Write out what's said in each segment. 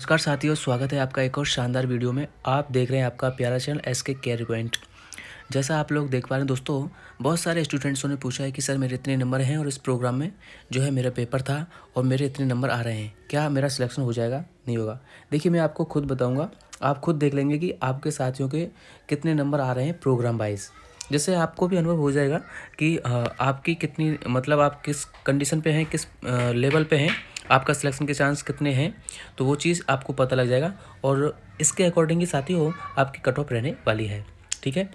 नमस्कार साथियों स्वागत है आपका एक और शानदार वीडियो में आप देख रहे हैं आपका प्यारा channel S K care point जैसा आप लोग देख पा रहे हैं दोस्तों बहुत सारे स्टूडेंट्सों ने पूछा है कि सर मेरे इतने नंबर हैं और इस प्रोग्राम में जो है मेरा पेपर था और मेरे इतने नंबर आ रहे हैं क्या मेरा सिलेक्शन हो जाएगा नहीं होगा देखिए मैं आपको खुद बताऊँगा आप खुद देख लेंगे कि आपके साथियों के कितने नंबर आ रहे हैं प्रोग्राम वाइज़ जैसे आपको भी अनुभव हो जाएगा कि आपकी कितनी मतलब आप किस कंडीशन पर हैं किस लेवल पर हैं आपका सिलेक्शन के चांस कितने हैं तो वो चीज़ आपको पता लग जाएगा और इसके अकॉर्डिंग ही साथी हो आपकी कट ऑफ रहने वाली है ठीक है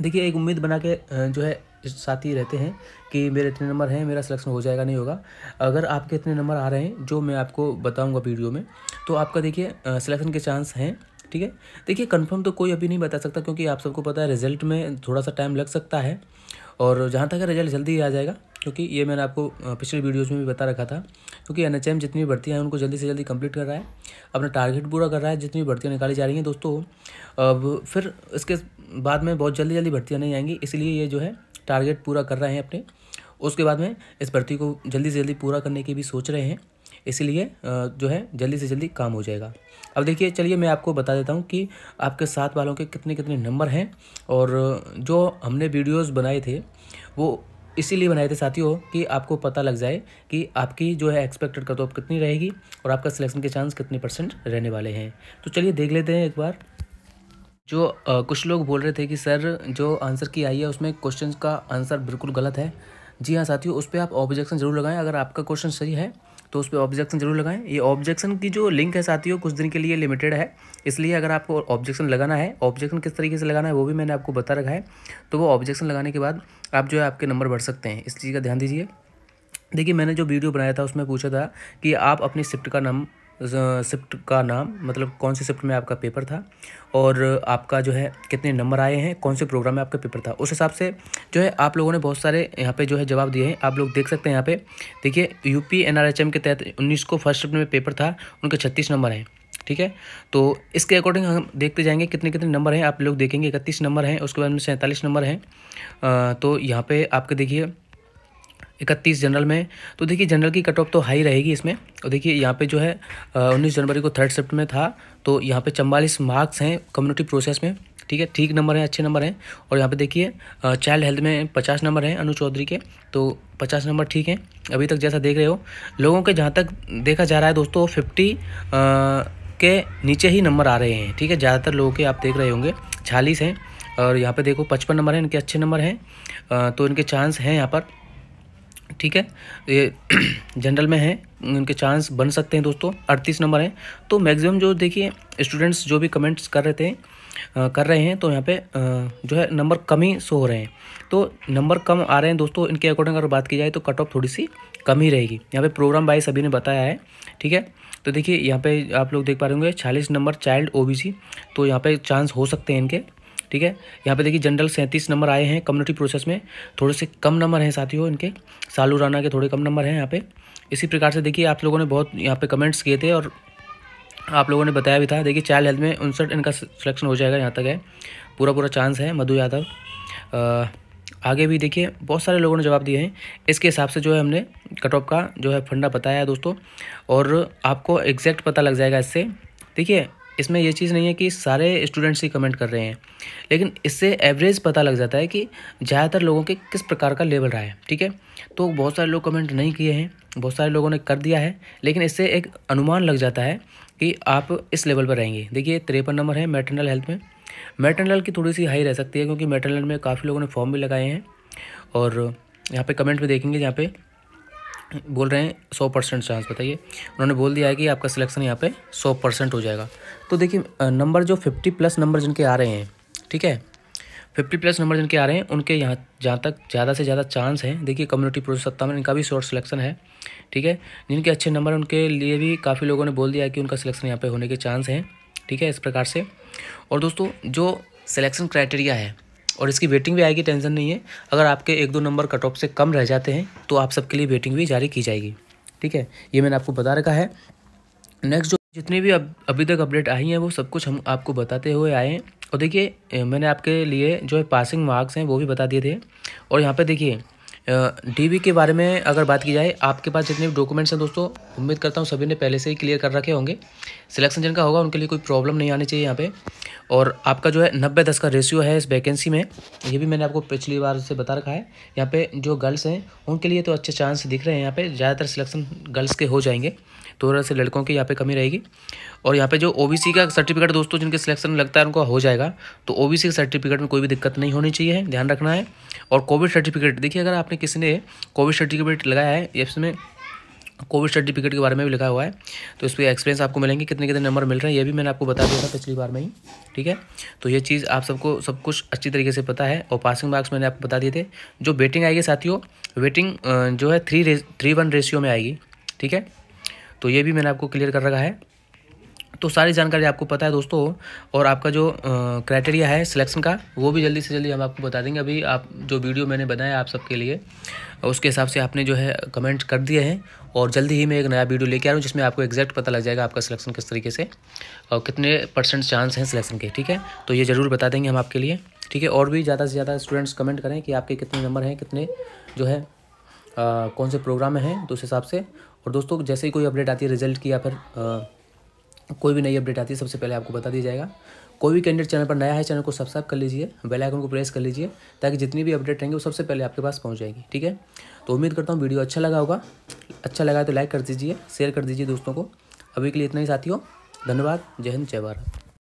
देखिए एक उम्मीद बना के जो है साथी रहते हैं कि मेरे इतने नंबर हैं मेरा सिलेक्शन हो जाएगा नहीं होगा अगर आपके इतने नंबर आ रहे हैं जो मैं आपको बताऊंगा वीडियो में तो आपका देखिए सिलेक्शन के चांस हैं ठीक है देखिए कंफर्म तो कोई अभी नहीं बता सकता क्योंकि आप सबको पता है रिजल्ट में थोड़ा सा टाइम लग सकता है और जहाँ तक रिजल्ट जल्दी आ जाएगा क्योंकि ये मैंने आपको पिछले वीडियोज़ में भी बता रखा था क्योंकि एन एच एम जितनी भी भर्तियाँ हैं उनको जल्दी से जल्दी कंप्लीट कर रहा है अपना टारगेट पूरा कर रहा है जितनी भी भर्तियाँ निकाली जा रही हैं दोस्तों अब फिर इसके बाद में बहुत जल्दी जल्दी भर्तियाँ नहीं आएंगी इसलिए ये जो है टारगेट पूरा कर रहे हैं अपने उसके बाद में इस भर्ती को जल्दी से जल्दी पूरा करने की भी सोच रहे हैं इसलिए जो है जल्दी से जल्दी काम हो जाएगा अब देखिए चलिए मैं आपको बता देता हूँ कि आपके साथ वालों के कितने कितने नंबर हैं और जो हमने वीडियोस बनाए थे वो इसीलिए बनाए थे साथियों कि आपको पता लग जाए कि आपकी जो है एक्सपेक्टेड कट ऑफ कितनी रहेगी और आपका सिलेक्शन के चांस कितने परसेंट रहने वाले हैं तो चलिए देख लेते हैं एक बार जो आ, कुछ लोग बोल रहे थे कि सर जो आंसर की आई है उसमें क्वेश्चन का आंसर बिल्कुल गलत है जी हाँ साथियों उस पर आप ऑब्जेक्शन ज़रूर लगाएं अगर आपका क्वेश्चन सही है तो उस पर ऑब्जेक्शन जरूर लगाएं ये ऑब्जेक्शन की जो लिंक है साथियों कुछ दिन के लिए लिमिटेड है इसलिए अगर आपको ऑब्जेक्शन लगाना है ऑब्जेक्शन किस तरीके से लगाना है वो भी मैंने आपको बता रखा है तो वो ऑब्जेक्शन लगाने के बाद आप जो है आपके नंबर बढ़ सकते हैं इस चीज़ का ध्यान दीजिए देखिए मैंने जो वीडियो बनाया था उसमें पूछा था कि आप अपनी शिफ्ट का नंबर शिफ्ट का नाम मतलब कौन से शिफ्ट में आपका पेपर था और आपका जो है कितने नंबर आए हैं कौन से प्रोग्राम में आपका पेपर था उस हिसाब से जो है आप लोगों ने बहुत सारे यहाँ पे जो है जवाब दिए हैं आप लोग देख सकते हैं यहाँ पे देखिए यूपी एनआरएचएम के तहत उन्नीस को फर्स्ट शिफ्ट में पेपर था उनके छत्तीस नंबर हैं ठीक है तो इसके अकॉर्डिंग हम देखते जाएंगे कितने कितने नंबर हैं आप लोग देखेंगे इकतीस नंबर हैं उसके बाद में सैंतालीस नंबर हैं तो यहाँ पर आपके देखिए इकतीस जनरल में तो देखिए जनरल की कट ऑफ तो हाई रहेगी इसमें और देखिए यहाँ पे जो है उन्नीस जनवरी को थर्ड शिफ्ट में था तो यहाँ पे चम्बालीस मार्क्स हैं कम्युनिटी प्रोसेस में ठीक है ठीक नंबर हैं अच्छे नंबर हैं और यहाँ पे देखिए चाइल्ड हेल्थ में पचास नंबर हैं अनु चौधरी के तो पचास नंबर ठीक हैं अभी तक जैसा देख रहे हो लोगों के जहाँ तक देखा जा रहा है दोस्तों फिफ्टी के नीचे ही नंबर आ रहे हैं ठीक है ज़्यादातर लोगों के आप देख रहे होंगे छालीस हैं और यहाँ पर देखो पचपन नंबर हैं इनके अच्छे नंबर हैं तो इनके चांस हैं यहाँ पर ठीक है ये जनरल में है उनके चांस बन सकते हैं दोस्तों अड़तीस नंबर हैं तो मैक्सिमम जो देखिए स्टूडेंट्स जो भी कमेंट्स कर रहे थे आ, कर रहे हैं तो यहाँ पे आ, जो है नंबर कम ही सो हो रहे हैं तो नंबर कम आ रहे हैं दोस्तों इनके अकॉर्डिंग अगर बात की जाए तो कट ऑफ थोड़ी सी कम ही रहेगी यहाँ पे प्रोग्राम बाई सभी ने बताया है ठीक है तो देखिए यहाँ पे आप लोग देख पा रहे होंगे छालीस नंबर चाइल्ड ओबीसी तो यहाँ पे चांस हो सकते हैं इनके ठीक है यहाँ पे देखिए जनरल सैंतीस नंबर आए हैं कम्युनिटी प्रोसेस में थोड़े से कम नंबर हैं साथियों इनके सालू राना के थोड़े कम नंबर हैं यहाँ पे इसी प्रकार से देखिए आप लोगों ने बहुत यहाँ पे कमेंट्स किए थे और आप लोगों ने बताया भी था देखिए चाइल्ड हेल्थ में उनसठ इनका सिलेक्शन हो जाएगा यहाँ तक है पूरा पूरा चांस है मधु यादव आगे भी देखिए बहुत सारे लोगों ने जवाब दिए हैं इसके हिसाब से जो है हमने कट ऑफ का जो है फंडा बताया है दोस्तों और आपको एग्जैक्ट पता लग जाएगा इससे देखिए इसमें यह चीज़ नहीं है कि सारे स्टूडेंट्स ही कमेंट कर रहे हैं लेकिन इससे एवरेज पता लग जाता है कि ज़्यादातर लोगों के किस प्रकार का लेवल रहा है ठीक है तो बहुत सारे लोग कमेंट नहीं किए हैं बहुत सारे लोगों ने कर दिया है लेकिन इससे एक अनुमान लग जाता है कि आप इस लेवल पर रहेंगे देखिए तिरपन नंबर है मेटरनल हेल्थ में मेटरनल की थोड़ी सी हाई रह सकती है क्योंकि मेटरनल में काफ़ी लोगों ने फॉर्म भी लगाए हैं और यहाँ पर कमेंट में देखेंगे जहाँ पर बोल रहे हैं सौ परसेंट चांस बताइए उन्होंने बोल दिया है कि आपका सिलेक्शन यहाँ पे सौ परसेंट हो जाएगा तो देखिए नंबर जो फिफ्टी प्लस नंबर जिनके आ रहे हैं ठीक है फिफ्टी प्लस नंबर जिनके आ रहे हैं उनके यहाँ जहाँ तक ज़्यादा से ज़्यादा चांस है देखिए कम्युनिटी प्रोसेस सत्ता में इनका भी शॉर्ट सिलेक्शन है ठीक है जिनके अच्छे नंबर हैं उनके लिए भी काफ़ी लोगों ने बोल दिया है कि उनका सिलेक्शन यहाँ पर होने के चांस हैं ठीक है इस प्रकार से और दोस्तों जो सिलेक्शन क्राइटेरिया है और इसकी वेटिंग भी आएगी टेंशन नहीं है अगर आपके एक दो नंबर कट ऑफ से कम रह जाते हैं तो आप सबके लिए वेटिंग भी जारी की जाएगी ठीक है ये मैंने आपको बता रखा है नेक्स्ट जो जितनी भी अब अभी तक अपडेट आई हैं वो सब कुछ हम आपको बताते हुए आए हैं और देखिए मैंने आपके लिए जो है पासिंग मार्क्स हैं वो भी बता दिए थे और यहाँ पर देखिए डीबी के बारे में अगर बात की जाए आपके पास जितने भी डॉक्यूमेंट्स हैं दोस्तों उम्मीद करता हूँ सभी ने पहले से ही क्लियर कर रखे होंगे सिलेक्शन जिनका होगा उनके लिए कोई प्रॉब्लम नहीं आनी चाहिए यहाँ पे और आपका जो है नब्बे दस का रेशियो है इस वैकेंसी में ये भी मैंने आपको पिछली बार से बता रखा है यहाँ पे जो गर्ल्स हैं उनके लिए तो अच्छे चांस दिख रहे हैं यहाँ पे ज़्यादातर सिलेक्शन गर्ल्स के हो जाएंगे थोड़ा तो से लड़कों की यहाँ पे कमी रहेगी और यहाँ पे जो ओबीसी का सर्टिफिकेट दोस्तों जिनके सिलेक्शन लगता है उनका हो जाएगा तो ओबीसी के सर्टिफिकेट में कोई भी दिक्कत नहीं होनी चाहिए ध्यान रखना है और कोविड सर्टिफिकेट देखिए अगर आपने किसी ने कोविड सर्टिफिकेट लगाया है इसमें कोविड सर्टिफिकेट के बारे में भी लिखा हुआ है तो इस पर एक्सपीरियंस आपको मिलेंगे कितने कितने नंबर मिल रहे हैं ये भी मैंने आपको बता दिया था पिछली बार में ही ठीक है तो ये चीज़ आप सबको सब कुछ अच्छी तरीके से पता है और पासिंग मार्क्स मैंने आपको बता दिए थे जो वेटिंग आएगी साथियों वेटिंग जो है थ्री थ्री वन रेशियो में आएगी ठीक है तो ये भी मैंने आपको क्लियर कर रखा है तो सारी जानकारी आपको पता है दोस्तों और आपका जो क्राइटेरिया है सिलेक्शन का वो भी जल्दी से जल्दी हम आपको बता देंगे अभी आप जो वीडियो मैंने बनाया आप सबके लिए उसके हिसाब से आपने जो है कमेंट कर दिए हैं और जल्दी ही मैं एक नया वीडियो लेके आ रहा हूँ जिसमें आपको एग्जैक्ट पता लग जाएगा आपका सिलेक्शन किस तरीके से और कितने परसेंट चांस हैं सिलेक्शन के ठीक है तो ये ज़रूर बता देंगे हम आपके लिए ठीक है और भी ज़्यादा से ज़्यादा स्टूडेंट्स कमेंट करें कि आपके कितने नंबर हैं कितने जो है कौन से प्रोग्राम हैं तो उस हिसाब से और दोस्तों जैसे ही कोई अपडेट आती है रिजल्ट की या फिर कोई भी नई अपडेट आती है सबसे पहले आपको बता दिया जाएगा कोई भी कैंडिडेट चैनल पर नया है चैनल को सब्सक्राइब कर लीजिए बेल आइकन को प्रेस कर लीजिए ताकि जितनी भी अपडेट रहेंगे वो सबसे पहले आपके पास पहुंच जाएगी ठीक है तो उम्मीद करता हूँ वीडियो अच्छा लगा होगा अच्छा लगा तो लाइक कर दीजिए शेयर कर दीजिए दोस्तों को अभी के लिए इतना ही साथियों धन्यवाद जय हिंद जय भारत